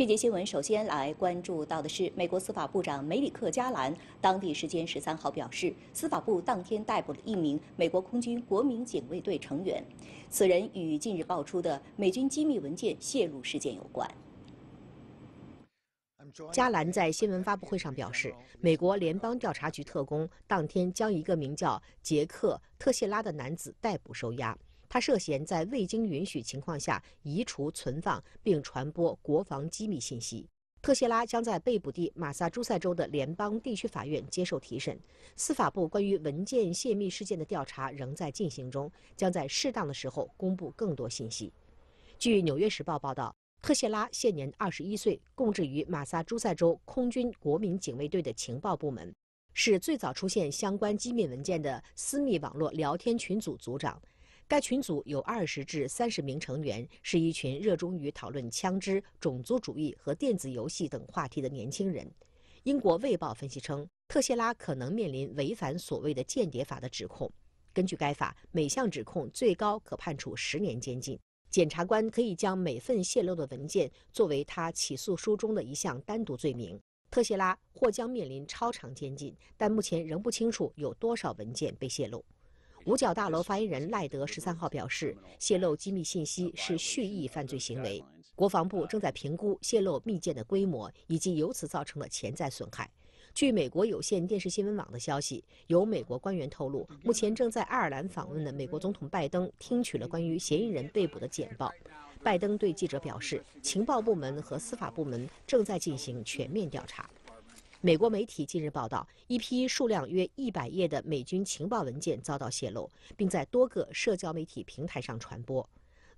这节新闻首先来关注到的是，美国司法部长梅里克·加兰当地时间十三号表示，司法部当天逮捕了一名美国空军国民警卫队成员，此人与近日爆出的美军机密文件泄露事件有关。加兰在新闻发布会上表示，美国联邦调查局特工当天将一个名叫杰克·特谢拉的男子逮捕收押。他涉嫌在未经允许情况下移除、存放并传播国防机密信息。特谢拉将在被捕地马萨诸塞州的联邦地区法院接受提审。司法部关于文件泄密事件的调查仍在进行中，将在适当的时候公布更多信息。据《纽约时报》报道，特谢拉现年二十一岁，供职于马萨诸塞州空军国民警卫队的情报部门，是最早出现相关机密文件的私密网络聊天群组组长。该群组有二十至三十名成员，是一群热衷于讨论枪支、种族主义和电子游戏等话题的年轻人。英国《卫报》分析称，特谢拉可能面临违反所谓的间谍法的指控。根据该法，每项指控最高可判处十年监禁。检察官可以将每份泄露的文件作为他起诉书中的一项单独罪名。特谢拉或将面临超长监禁，但目前仍不清楚有多少文件被泄露。五角大楼发言人赖德十三号表示，泄露机密信息是蓄意犯罪行为。国防部正在评估泄露密件的规模以及由此造成的潜在损害。据美国有线电视新闻网的消息，有美国官员透露，目前正在爱尔兰访问的美国总统拜登听取了关于嫌疑人被捕的简报。拜登对记者表示，情报部门和司法部门正在进行全面调查。美国媒体近日报道，一批数量约一百页的美军情报文件遭到泄露，并在多个社交媒体平台上传播。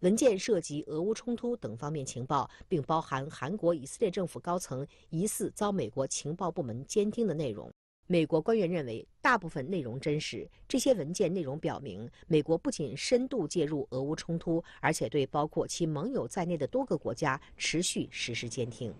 文件涉及俄乌冲突等方面情报，并包含韩国、以色列政府高层疑似遭美国情报部门监听的内容。美国官员认为，大部分内容真实。这些文件内容表明，美国不仅深度介入俄乌冲突，而且对包括其盟友在内的多个国家持续实施监听。